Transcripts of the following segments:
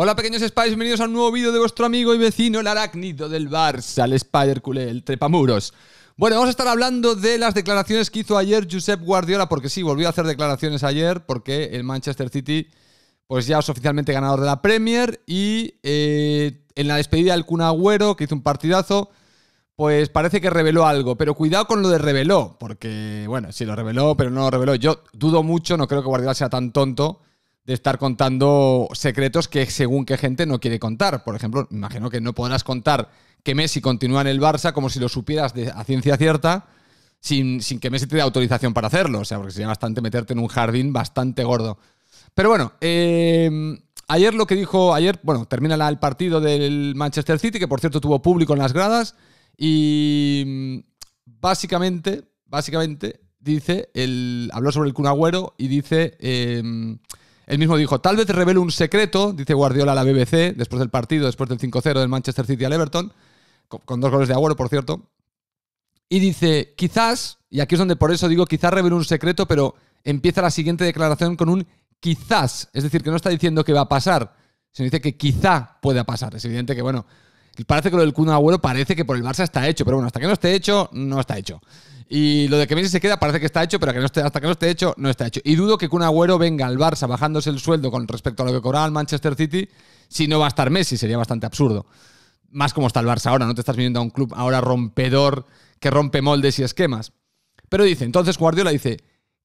Hola pequeños Spiders, bienvenidos a un nuevo vídeo de vuestro amigo y vecino, el arácnido del Barça, el Spider Cule, el Trepamuros. Bueno, vamos a estar hablando de las declaraciones que hizo ayer Josep Guardiola, porque sí, volvió a hacer declaraciones ayer, porque el Manchester City pues ya es oficialmente ganador de la Premier y eh, en la despedida del Kun Agüero, que hizo un partidazo, pues parece que reveló algo, pero cuidado con lo de reveló, porque bueno, sí lo reveló, pero no lo reveló. Yo dudo mucho, no creo que Guardiola sea tan tonto de estar contando secretos que según qué gente no quiere contar. Por ejemplo, me imagino que no podrás contar que Messi continúa en el Barça como si lo supieras de, a ciencia cierta sin, que Messi te dé autorización para hacerlo. O sea, porque sería bastante meterte en un jardín bastante gordo. Pero bueno, eh, ayer lo que dijo, ayer, bueno, termina el partido del Manchester City, que por cierto tuvo público en las gradas, y básicamente, básicamente, dice, el, habló sobre el Kun Agüero y dice... Eh, él mismo dijo, tal vez revele un secreto, dice Guardiola a la BBC, después del partido, después del 5-0 del Manchester City al Everton, con dos goles de Agüero, por cierto. Y dice, quizás, y aquí es donde por eso digo, quizás revele un secreto, pero empieza la siguiente declaración con un quizás. Es decir, que no está diciendo que va a pasar, sino dice que quizá pueda pasar. Es evidente que, bueno, Parece que lo del Kun Agüero parece que por el Barça está hecho, pero bueno, hasta que no esté hecho, no está hecho. Y lo de que Messi se queda parece que está hecho, pero que no hasta que no esté hecho, no está hecho. Y dudo que Kun Agüero venga al Barça bajándose el sueldo con respecto a lo que cobraba el Manchester City si no va a estar Messi, sería bastante absurdo. Más como está el Barça ahora, no te estás viendo a un club ahora rompedor que rompe moldes y esquemas. Pero dice, entonces Guardiola dice,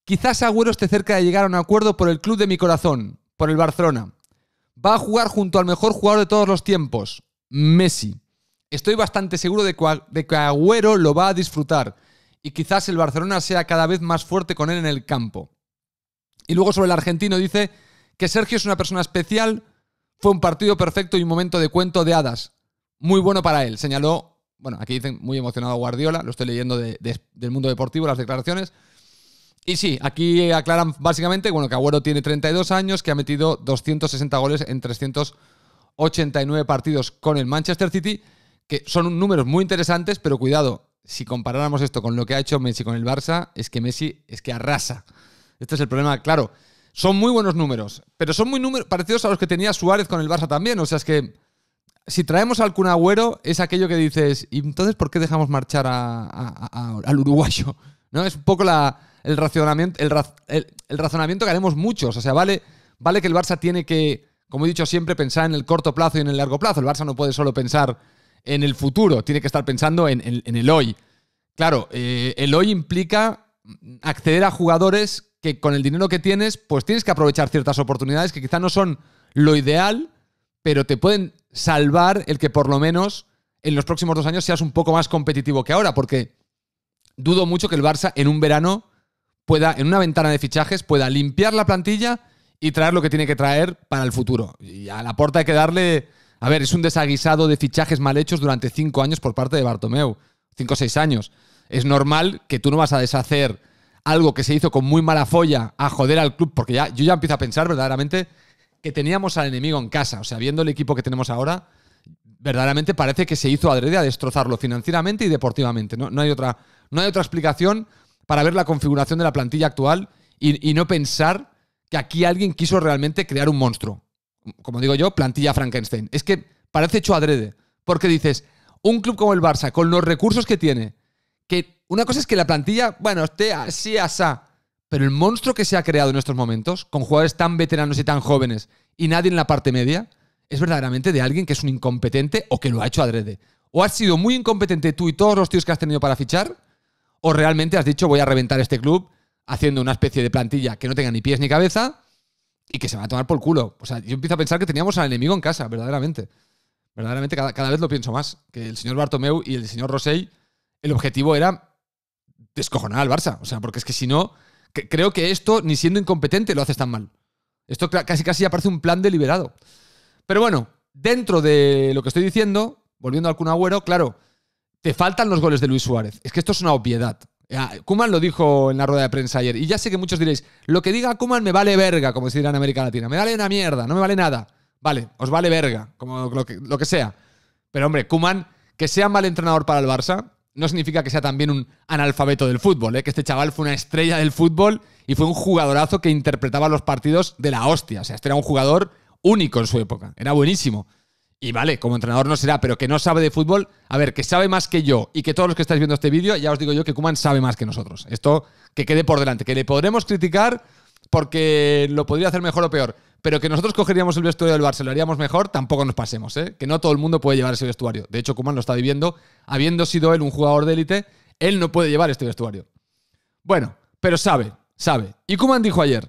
quizás Agüero esté cerca de llegar a un acuerdo por el club de mi corazón, por el Barcelona. Va a jugar junto al mejor jugador de todos los tiempos, Messi. Estoy bastante seguro de, que Agüero lo va a disfrutar y quizás el Barcelona sea cada vez más fuerte con él en el campo. Y luego sobre el argentino dice que Sergio es una persona especial, fue un partido perfecto y un momento de cuento de hadas. Muy bueno para él, señaló, bueno, aquí dicen muy emocionado Guardiola, lo estoy leyendo del mundo deportivo, las declaraciones. Y sí, aquí aclaran básicamente bueno, que Agüero tiene 32 años, que ha metido 260 goles en 300 89 partidos con el Manchester City, que son números muy interesantes, pero cuidado, si comparáramos esto con lo que ha hecho Messi con el Barça, es que Messi es que arrasa. Este es el problema, claro. Son muy buenos números, pero son muy números parecidos a los que tenía Suárez con el Barça también. O sea, es que si traemos al Agüero, es aquello que dices, ¿y entonces por qué dejamos marchar al uruguayo? ¿No? Es un poco la, el, razonamiento, el razonamiento que haremos muchos. O sea, vale, vale que el Barça tiene que como he dicho siempre, pensar en el corto plazo y en el largo plazo. El Barça no puede solo pensar en el futuro, tiene que estar pensando en, el hoy. Claro, eh, el hoy implica acceder a jugadores que con el dinero que tienes, pues tienes que aprovechar ciertas oportunidades que quizá no son lo ideal, pero te pueden salvar el que por lo menos en los próximos dos años seas un poco más competitivo que ahora, porque dudo mucho que el Barça en un verano pueda, en una ventana de fichajes, pueda limpiar la plantilla y traer lo que tiene que traer para el futuro. Y a la puerta hay que darle. A ver, es un desaguisado de fichajes mal hechos durante cinco años por parte de Bartomeu. Cinco o seis años. Es normal que tú no vas a deshacer algo que se hizo con muy mala folla a joder al club, porque ya, yo ya empiezo a pensar verdaderamente que teníamos al enemigo en casa. O sea, viendo el equipo que tenemos ahora, verdaderamente parece que se hizo adrede a destrozarlo financieramente y deportivamente. No, no, hay, otra, no hay otra explicación para ver la configuración de la plantilla actual y, y no pensar que aquí alguien quiso realmente crear un monstruo. Como digo yo, plantilla Frankenstein. Es que parece hecho adrede, porque dices, un club como el Barça, con los recursos que tiene, que una cosa es que la plantilla, bueno, esté así, asá, pero el monstruo que se ha creado en estos momentos, con jugadores tan veteranos y tan jóvenes, y nadie en la parte media, es verdaderamente de alguien que es un incompetente o que lo ha hecho adrede. O has sido muy incompetente tú y todos los tíos que has tenido para fichar, o realmente has dicho voy a reventar este club haciendo una especie de plantilla que no tenga ni pies ni cabeza y que se va a tomar por culo. O sea, yo empiezo a pensar que teníamos al enemigo en casa, verdaderamente. Verdaderamente cada, vez lo pienso más. Que el señor Bartomeu y el señor Rosell, el objetivo era descojonar al Barça. O sea, porque es que si no, creo que esto, ni siendo incompetente, lo haces tan mal. Esto casi casi ya parece un plan deliberado. Pero bueno, dentro de lo que estoy diciendo, volviendo al Kun Agüero, claro, te faltan los goles de Luis Suárez. Es que esto es una obviedad. Ah, Kuman lo dijo en la rueda de prensa ayer. Y ya sé que muchos diréis, lo que diga Kuman me vale verga, como se dirá en América Latina. Me vale una mierda, no me vale nada. Vale, os vale verga, como lo que, sea. Pero hombre, Kuman, que sea mal entrenador para el Barça, no significa que sea también un analfabeto del fútbol, ¿eh? que este chaval fue una estrella del fútbol y fue un jugadorazo que interpretaba los partidos de la hostia. O sea, este era un jugador único en su época. Era buenísimo y vale, como entrenador no será, pero que no sabe de fútbol, a ver, que sabe más que yo y que todos los que estáis viendo este vídeo, ya os digo yo que Kuman sabe más que nosotros. Esto que quede por delante, que le podremos criticar porque lo podría hacer mejor o peor, pero que nosotros cogeríamos el vestuario del Barça, lo haríamos mejor, tampoco nos pasemos, ¿eh? que no todo el mundo puede llevar ese vestuario. De hecho, Kuman lo está viviendo, habiendo sido él un jugador de élite, él no puede llevar este vestuario. Bueno, pero sabe, sabe. Y Kuman dijo ayer,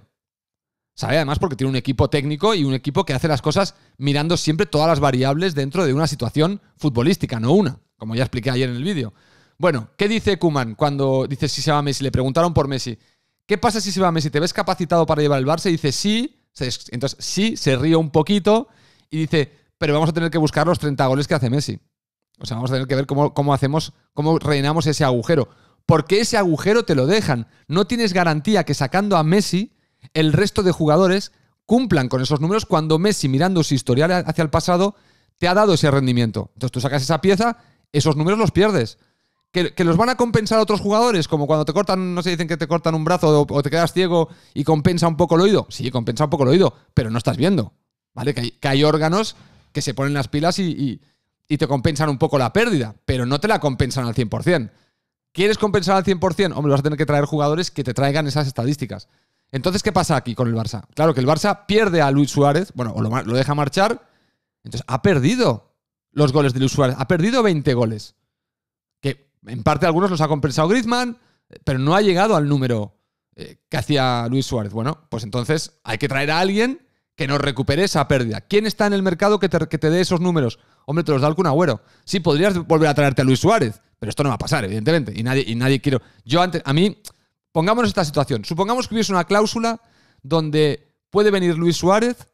sabe además porque tiene un equipo técnico y un equipo que hace las cosas mirando siempre todas las variables dentro de una situación futbolística, no una, como ya expliqué ayer en el vídeo. Bueno, ¿qué dice Kuman cuando dice si se va Messi? Le preguntaron por Messi. ¿Qué pasa si se va Messi? ¿Te ves capacitado para llevar el Barça? Y dice sí. Entonces sí, se ríe un poquito y dice, pero vamos a tener que buscar los 30 goles que hace Messi. O sea, vamos a tener que ver cómo, cómo hacemos, cómo rellenamos ese agujero. Porque ese agujero te lo dejan. No tienes garantía que sacando a Messi el resto de jugadores cumplan con esos números cuando Messi, mirando su historial hacia el pasado, te ha dado ese rendimiento. Entonces tú sacas esa pieza, esos números los pierdes. ¿Que, los van a compensar otros jugadores? Como cuando te cortan, no sé, dicen que te cortan un brazo o, te quedas ciego y compensa un poco el oído. Sí, compensa un poco el oído, pero no estás viendo. ¿Vale? Que hay, órganos que se ponen las pilas y, y te compensan un poco la pérdida, pero no te la compensan al 100%. ¿Quieres compensar al 100%? Hombre, vas a tener que traer jugadores que te traigan esas estadísticas. Entonces, ¿qué pasa aquí con el Barça? Claro que el Barça pierde a Luis Suárez, bueno, o lo, deja marchar, entonces ha perdido los goles de Luis Suárez, ha perdido 20 goles, que en parte algunos los ha compensado Griezmann, pero no ha llegado al número eh, que hacía Luis Suárez. Bueno, pues entonces hay que traer a alguien que nos recupere esa pérdida. ¿Quién está en el mercado que te, dé esos números? Hombre, te los da algún agüero. Sí, podrías volver a traerte a Luis Suárez, pero esto no va a pasar, evidentemente. Y nadie, y nadie quiero. Yo antes, a mí, Pongámonos esta situación. Supongamos que hubiese una cláusula donde puede venir Luis Suárez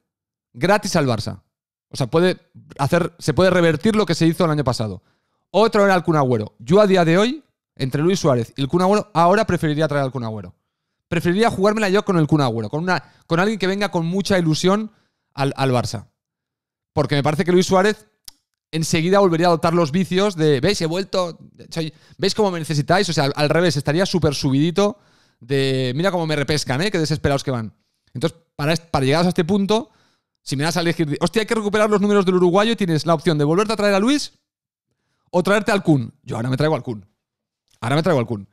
gratis al Barça. O sea, puede hacer, se puede revertir lo que se hizo el año pasado. Otro era el Kun Agüero. Yo a día de hoy, entre Luis Suárez y el Kun ahora preferiría traer al Kun Agüero. Preferiría jugármela yo con el Kun Agüero, con, alguien que venga con mucha ilusión al, Barça. Porque me parece que Luis Suárez enseguida volvería a adoptar los vicios de, ¿veis? He vuelto, ¿veis cómo me necesitáis? O sea, al revés, estaría súper subidito de mira cómo me repescan, ¿eh? Qué desesperados que van. Entonces, para, para llegar a este punto, si me das a elegir, hostia, hay que recuperar los números del uruguayo y tienes la opción de volverte a traer a Luis o traerte al Kun. Yo ahora me traigo al Kun. Ahora me traigo al Kun.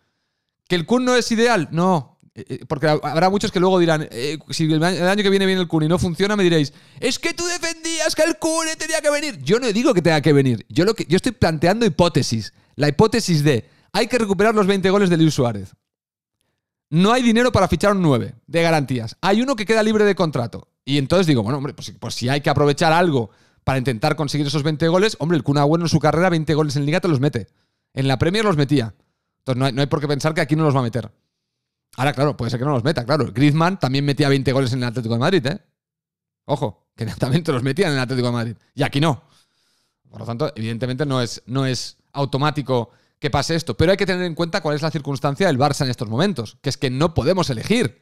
¿Que el Kun no es ideal? No. Eh, eh, porque habrá muchos que luego dirán, eh, si el año que viene viene el Kun y no funciona, me diréis, es que tú defendías que el Kun tenía que venir. Yo no digo que tenga que venir. Yo, lo que, yo estoy planteando hipótesis. La hipótesis de, hay que recuperar los 20 goles de Luis Suárez. No hay dinero para fichar un 9 de garantías. Hay uno que queda libre de contrato. Y entonces digo, bueno, hombre, pues, si pues hay que aprovechar algo para intentar conseguir esos 20 goles, hombre, el Kun Agüero en su carrera 20 goles en Liga te los mete. En la Premier los metía. Entonces no hay, por qué pensar que aquí no los va a meter. Ahora, claro, puede ser que no los meta, claro. Griezmann también metía 20 goles en el Atlético de Madrid, ¿eh? Ojo, que también te los metían en el Atlético de Madrid. Y aquí no. Por lo tanto, evidentemente no es, no es automático que pase esto. Pero hay que tener en cuenta cuál es la circunstancia del Barça en estos momentos, que es que no podemos elegir.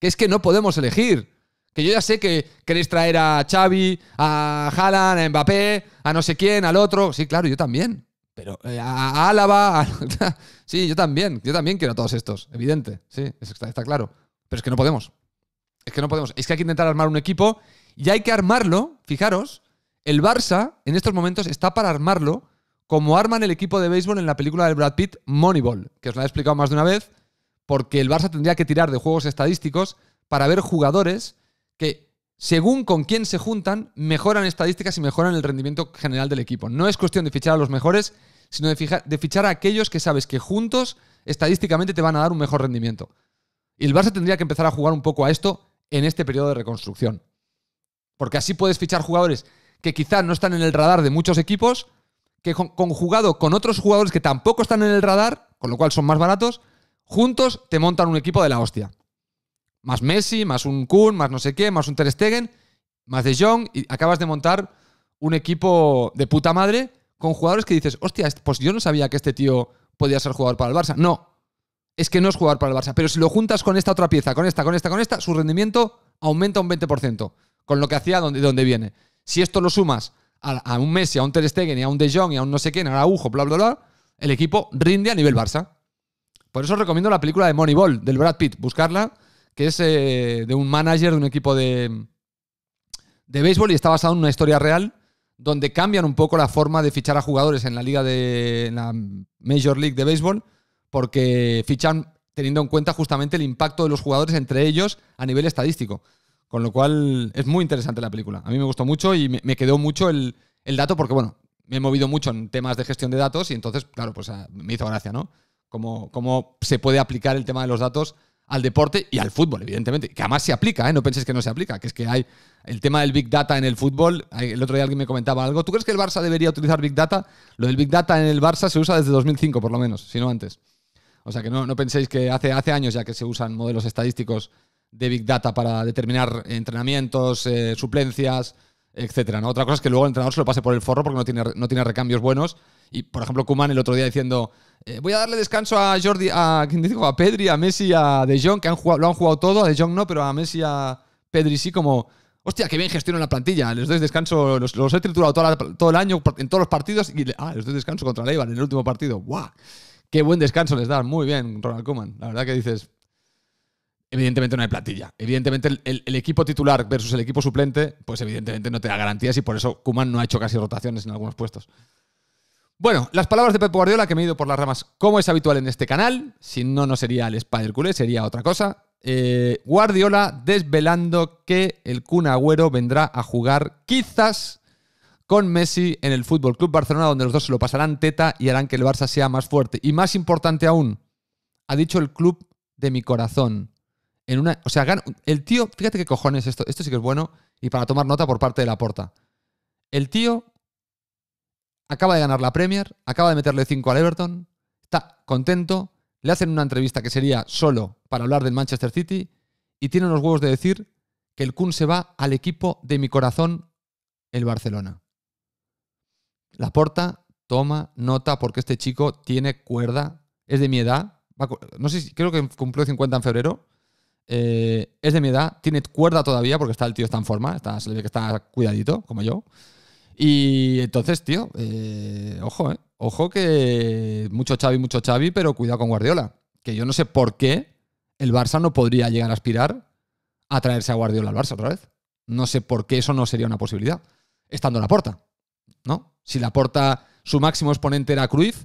Que es que no podemos elegir. Que yo ya sé que queréis traer a Xavi, a Haaland, a Mbappé, a no sé quién, al otro. Sí, claro, yo también. Pero eh, a Álava, a... sí, yo también, yo también quiero a todos estos, evidente, sí, está, está, claro. Pero es que no podemos. Es que no podemos. Es que hay que intentar armar un equipo y hay que armarlo, fijaros, el Barça en estos momentos está para armarlo como arman el equipo de béisbol en la película de Brad Pitt, Moneyball, que os la he explicado más de una vez, porque el Barça tendría que tirar de juegos estadísticos para ver jugadores que, según con quién se juntan, mejoran estadísticas y mejoran el rendimiento general del equipo. No es cuestión de fichar a los mejores, sino de, de fichar a aquellos que sabes que juntos estadísticamente te van a dar un mejor rendimiento. Y el Barça tendría que empezar a jugar un poco a esto en este periodo de reconstrucción. Porque así puedes fichar jugadores que quizá no están en el radar de muchos equipos, que conjugado con otros jugadores que tampoco están en el radar, con lo cual son más baratos, juntos te montan un equipo de la hostia. Más Messi, más un Kun, más no sé qué, más un Ter Stegen, más De Jong, y acabas de montar un equipo de puta madre con jugadores que dices, hostia, pues yo no sabía que este tío podía ser jugador para el Barça. No, es que no es jugador para el Barça, pero si lo juntas con esta otra pieza, con esta, con esta, con esta, su rendimiento aumenta un 20%, con lo que hacía donde, donde viene. Si esto lo sumas a, un Messi, a un Ter Stegen a un De Jong y a un no sé quién, a un Araujo, bla, bla, bla, el equipo rinde a nivel Barça. Por eso os recomiendo la película de Moneyball, del Brad Pitt, buscarla, que es eh, de un manager de un equipo de, de béisbol y está basado en una historia real donde cambian un poco la forma de fichar a jugadores en la liga de en la Major League de béisbol porque fichan teniendo en cuenta justamente el impacto de los jugadores entre ellos a nivel estadístico. Con lo cual es muy interesante la película. A mí me gustó mucho y me, quedó mucho el, dato porque, bueno, me he movido mucho en temas de gestión de datos y entonces, claro, pues ah, me hizo gracia, ¿no? Cómo, cómo se puede aplicar el tema de los datos al deporte y al fútbol, evidentemente. Que además se aplica, ¿eh? no penséis que no se aplica, que es que hay el tema del Big Data en el fútbol. El otro día alguien me comentaba algo. ¿Tú crees que el Barça debería utilizar Big Data? Lo del Big Data en el Barça se usa desde 2005, por lo menos, si no antes. O sea que no, no penséis que hace, hace años ya que se usan modelos estadísticos de Big Data para determinar entrenamientos, eh, suplencias, etc. Otra cosa es que luego el entrenador se lo pase por el forro porque no tiene, no tiene recambios buenos. Y, por ejemplo, Kuman el otro día diciendo: eh, Voy a darle descanso a Jordi, a, a Pedri, a Messi, a De Jong, que han lo han jugado todo, a De Jong no, pero a Messi, a Pedri sí, como. Hostia, qué bien gestiono la plantilla. Les doy descanso, los, he triturado todo el año en todos los partidos y ah, les doy descanso contra Eibar en el último partido. ¡Guau! ¡Qué buen descanso les da, Muy bien, Ronald Kuman La verdad que dices, evidentemente no hay plantilla. Evidentemente el, equipo titular versus el equipo suplente, pues evidentemente no te da garantías y por eso Kuman no ha hecho casi rotaciones en algunos puestos. Bueno, las palabras de Pep Guardiola que me he ido por las ramas, como es habitual en este canal, si no, no sería el Spider Culé, sería otra cosa. Eh, Guardiola desvelando que el Kun Agüero vendrá a jugar quizás con Messi en el Fútbol Club Barcelona, donde los dos se lo pasarán teta y harán que el Barça sea más fuerte. Y más importante aún, ha dicho el club de mi corazón una. O sea, el tío, fíjate qué cojones esto. Esto sí que es bueno y para tomar nota por parte de la porta. El tío acaba de ganar la Premier, acaba de meterle 5 al Everton, está contento, le hacen una entrevista que sería solo para hablar del Manchester City y tiene unos huevos de decir que el Kun se va al equipo de mi corazón, el Barcelona. La porta toma nota porque este chico tiene cuerda, es de mi edad, no sé, creo que cumplió 50 en febrero, eh, es de mi edad, tiene cuerda todavía porque está el tío está en forma, está, se ve que está cuidadito, como yo. Y entonces, tío, eh, ojo, eh, ojo que mucho Xavi, mucho Xavi, pero cuidado con Guardiola. Que yo no sé por qué el Barça no podría llegar a aspirar a traerse a Guardiola al Barça otra vez. No sé por qué eso no sería una posibilidad, estando la porta, ¿no? Si la porta, su máximo exponente era Cruyff,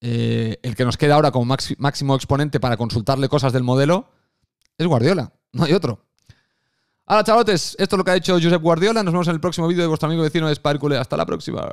eh, el que nos queda ahora como máximo exponente para consultarle cosas del modelo es Guardiola, no hay otro. Hola, chavotes. esto es lo que ha hecho Josep Guardiola. Nos vemos en el próximo vídeo de vuestro amigo vecino de Sparkle. Hasta la próxima.